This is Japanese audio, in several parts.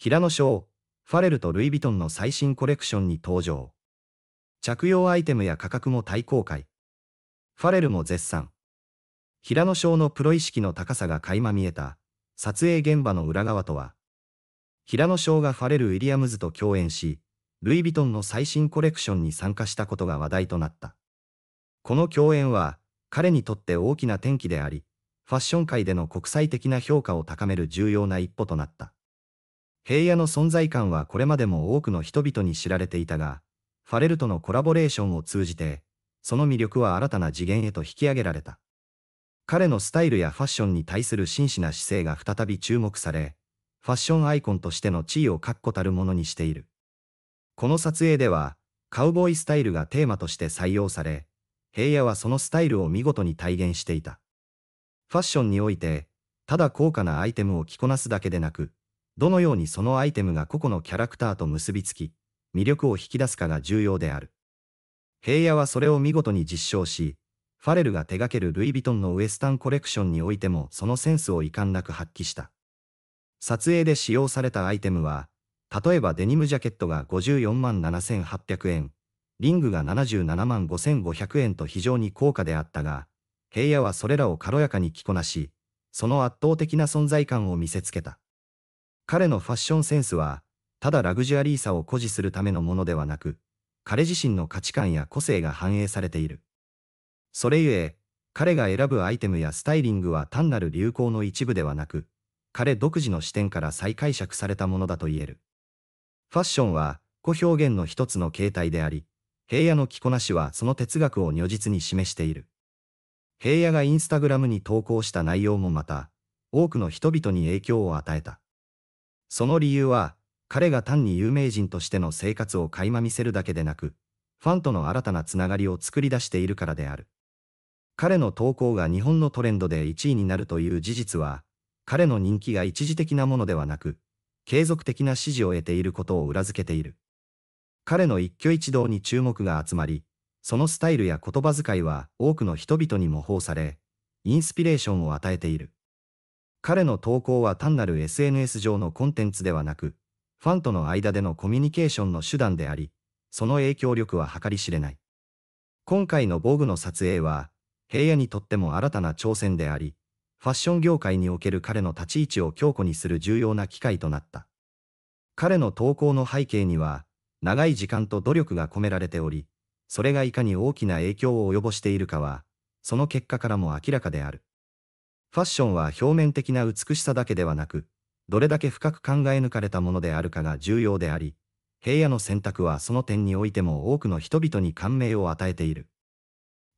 平野翔、ファレルとルイ・ヴィトンの最新コレクションに登場。着用アイテムや価格も大公開。ファレルも絶賛。平野翔のプロ意識の高さが垣間見えた、撮影現場の裏側とは、平野翔がファレル・ウィリアムズと共演し、ルイ・ヴィトンの最新コレクションに参加したことが話題となった。この共演は、彼にとって大きな転機であり、ファッション界での国際的な評価を高める重要な一歩となった。平野の存在感はこれまでも多くの人々に知られていたが、ファレルとのコラボレーションを通じて、その魅力は新たな次元へと引き上げられた。彼のスタイルやファッションに対する真摯な姿勢が再び注目され、ファッションアイコンとしての地位を確固たるものにしている。この撮影では、カウボーイスタイルがテーマとして採用され、平野はそのスタイルを見事に体現していた。ファッションにおいて、ただ高価なアイテムを着こなすだけでなく、どのようにそのアイテムが個々のキャラクターと結びつき、魅力を引き出すかが重要である。平野はそれを見事に実証し、ファレルが手掛けるルイ・ヴィトンのウエスタンコレクションにおいてもそのセンスを遺憾なく発揮した。撮影で使用されたアイテムは、例えばデニムジャケットが54万7800円、リングが77万5500円と非常に高価であったが、平野はそれらを軽やかに着こなし、その圧倒的な存在感を見せつけた。彼のファッションセンスは、ただラグジュアリーさを誇示するためのものではなく、彼自身の価値観や個性が反映されている。それゆえ、彼が選ぶアイテムやスタイリングは単なる流行の一部ではなく、彼独自の視点から再解釈されたものだと言える。ファッションは、個表現の一つの形態であり、平野の着こなしはその哲学を如実に示している。平野がインスタグラムに投稿した内容もまた、多くの人々に影響を与えた。その理由は、彼が単に有名人としての生活を垣間見せるだけでなく、ファンとの新たなつながりを作り出しているからである。彼の投稿が日本のトレンドで1位になるという事実は、彼の人気が一時的なものではなく、継続的な支持を得ていることを裏付けている。彼の一挙一動に注目が集まり、そのスタイルや言葉遣いは多くの人々に模倣され、インスピレーションを与えている。彼の投稿は単なる SNS 上のコンテンツではなく、ファンとの間でのコミュニケーションの手段であり、その影響力は計り知れない。今回の防具の撮影は、平野にとっても新たな挑戦であり、ファッション業界における彼の立ち位置を強固にする重要な機会となった。彼の投稿の背景には、長い時間と努力が込められており、それがいかに大きな影響を及ぼしているかは、その結果からも明らかである。ファッションは表面的な美しさだけではなく、どれだけ深く考え抜かれたものであるかが重要であり、平野の選択はその点においても多くの人々に感銘を与えている。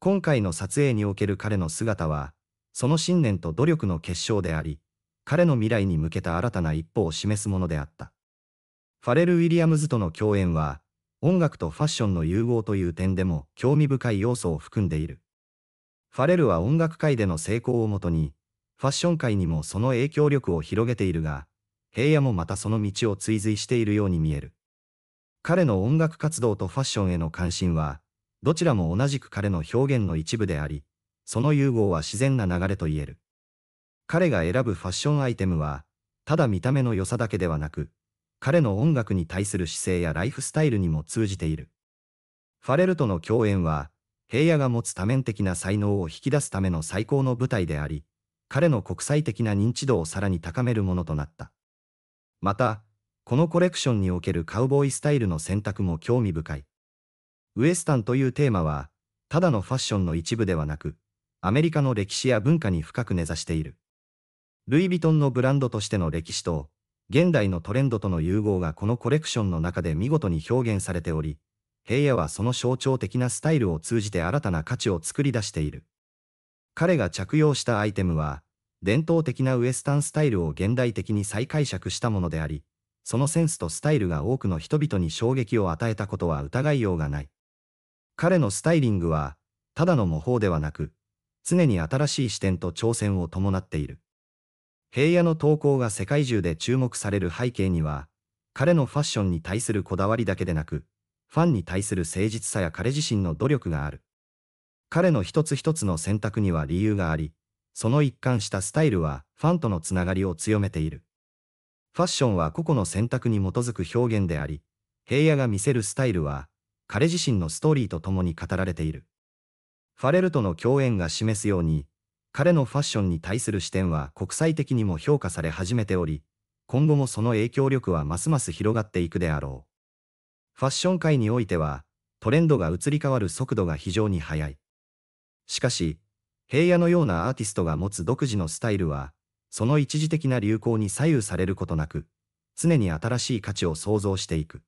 今回の撮影における彼の姿は、その信念と努力の結晶であり、彼の未来に向けた新たな一歩を示すものであった。ファレル・ウィリアムズとの共演は、音楽とファッションの融合という点でも興味深い要素を含んでいる。ファレルは音楽界での成功をもとに、ファッション界にもその影響力を広げているが、平野もまたその道を追随しているように見える。彼の音楽活動とファッションへの関心は、どちらも同じく彼の表現の一部であり、その融合は自然な流れと言える。彼が選ぶファッションアイテムは、ただ見た目の良さだけではなく、彼の音楽に対する姿勢やライフスタイルにも通じている。ファレルとの共演は、平野が持つ多面的な才能を引き出すための最高の舞台であり、彼の国際的な認知度をさらに高めるものとなった。また、このコレクションにおけるカウボーイスタイルの選択も興味深い。ウエスタンというテーマは、ただのファッションの一部ではなく、アメリカの歴史や文化に深く根ざしている。ルイ・ヴィトンのブランドとしての歴史と、現代のトレンドとの融合がこのコレクションの中で見事に表現されており、平野はその象徴的なスタイルを通じて新たな価値を作り出している。彼が着用したアイテムは、伝統的なウエスタンスタイルを現代的に再解釈したものであり、そのセンスとスタイルが多くの人々に衝撃を与えたことは疑いようがない。彼のスタイリングは、ただの模倣ではなく、常に新しい視点と挑戦を伴っている。平野の投稿が世界中で注目される背景には、彼のファッションに対するこだわりだけでなく、ファンに対する誠実さや彼自身の努力がある。彼の一つ一つの選択には理由があり、その一貫したスタイルはファンとのつながりを強めている。ファッションは個々の選択に基づく表現であり、平野が見せるスタイルは、彼自身のストーリーと共に語られている。ファレルとの共演が示すように、彼のファッションに対する視点は国際的にも評価され始めており、今後もその影響力はますます広がっていくであろう。ファッション界においては、トレンドが移り変わる速度が非常に速い。しかし、平野のようなアーティストが持つ独自のスタイルは、その一時的な流行に左右されることなく、常に新しい価値を創造していく。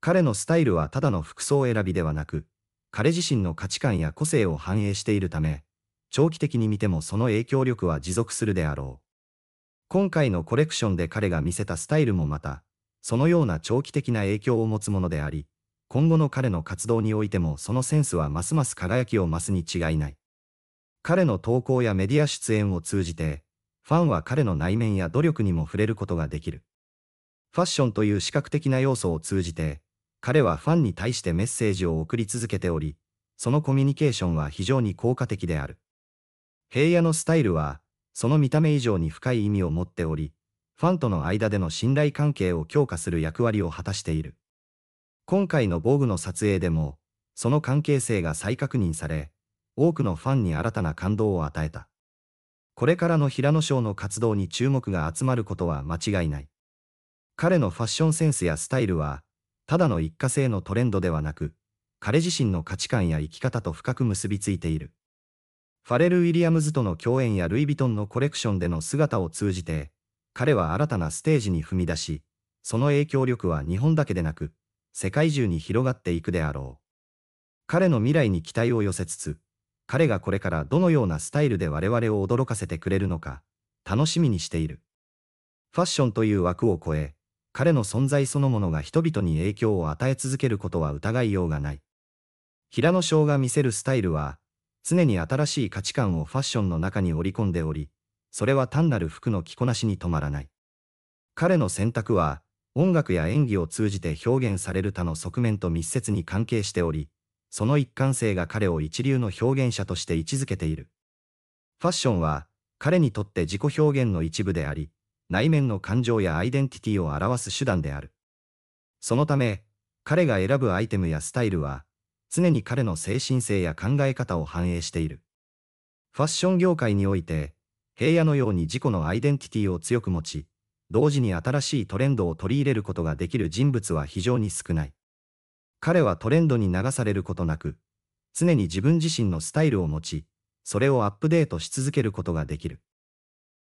彼のスタイルはただの服装選びではなく、彼自身の価値観や個性を反映しているため、長期的に見てもその影響力は持続するであろう。今回のコレクションで彼が見せたスタイルもまた、そのような長期的な影響を持つものであり、今後の彼の活動においてもそのセンスはますます輝きを増すに違いない。彼の投稿やメディア出演を通じて、ファンは彼の内面や努力にも触れることができる。ファッションという視覚的な要素を通じて、彼はファンに対してメッセージを送り続けており、そのコミュニケーションは非常に効果的である。平野のスタイルは、その見た目以上に深い意味を持っており、ファンとの間での信頼関係を強化する役割を果たしている。今回の防具の撮影でも、その関係性が再確認され、多くのファンに新たな感動を与えた。これからの平野翔の活動に注目が集まることは間違いない。彼のファッションセンスやスタイルは、ただの一過性のトレンドではなく、彼自身の価値観や生き方と深く結びついている。ファレル・ウィリアムズとの共演やルイ・ヴィトンのコレクションでの姿を通じて、彼は新たなステージに踏み出し、その影響力は日本だけでなく、世界中に広がっていくであろう。彼の未来に期待を寄せつつ、彼がこれからどのようなスタイルで我々を驚かせてくれるのか、楽しみにしている。ファッションという枠を超え、彼の存在そのものが人々に影響を与え続けることは疑いようがない。平野翔が見せるスタイルは、常に新しい価値観をファッションの中に織り込んでおり、それは単なる服の着こなしに止まらない。彼の選択は、音楽や演技を通じて表現される他の側面と密接に関係しており、その一貫性が彼を一流の表現者として位置づけている。ファッションは、彼にとって自己表現の一部であり、内面の感情やアイデンティティを表す手段である。そのため、彼が選ぶアイテムやスタイルは、常に彼の精神性や考え方を反映している。ファッション業界において、平野のように自己のアイデンティティを強く持ち、同時に新しいトレンドを取り入れることができる人物は非常に少ない。彼はトレンドに流されることなく、常に自分自身のスタイルを持ち、それをアップデートし続けることができる。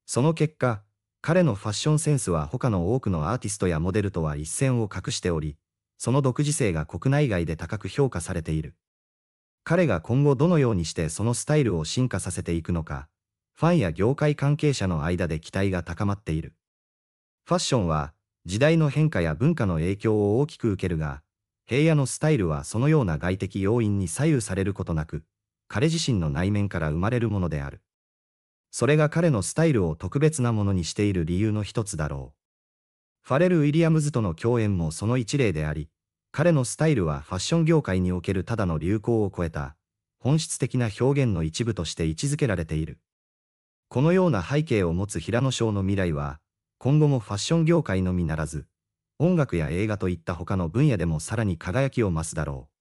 その結果、彼のファッションセンスは他の多くのアーティストやモデルとは一線を画しており、その独自性が国内外で高く評価されている。彼が今後どのようにしてそのスタイルを進化させていくのか、ファンや業界関係者の間で期待が高まっている。ファッションは時代の変化や文化の影響を大きく受けるが、平野のスタイルはそのような外的要因に左右されることなく、彼自身の内面から生まれるものである。それが彼のスタイルを特別なものにしている理由の一つだろう。ファレル・ウィリアムズとの共演もその一例であり、彼のスタイルはファッション業界におけるただの流行を超えた、本質的な表現の一部として位置づけられている。このような背景を持つ平野翔の未来は、今後もファッション業界のみならず、音楽や映画といった他の分野でもさらに輝きを増すだろう。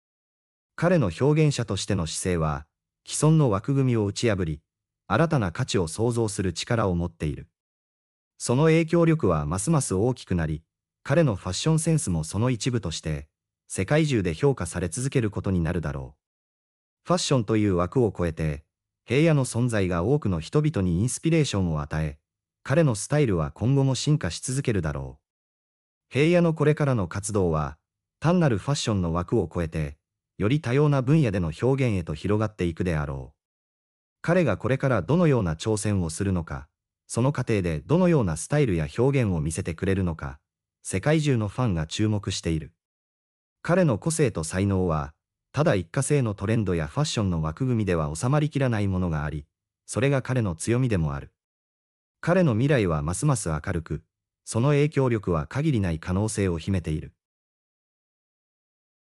彼の表現者としての姿勢は、既存の枠組みを打ち破り、新たな価値を創造する力を持っている。その影響力はますます大きくなり、彼のファッションセンスもその一部として、世界中で評価され続けることになるだろう。ファッションという枠を超えて、平野の存在が多くの人々にインスピレーションを与え、彼のスタイルは今後も進化し続けるだろう。平野のこれからの活動は、単なるファッションの枠を超えて、より多様な分野での表現へと広がっていくであろう。彼がこれからどのような挑戦をするのか、その過程でどのようなスタイルや表現を見せてくれるのか、世界中のファンが注目している。彼の個性と才能は、ただ一過性のトレンドやファッションの枠組みでは収まりきらないものがあり、それが彼の強みでもある。彼の未来はますます明るく、その影響力は限りない可能性を秘めている。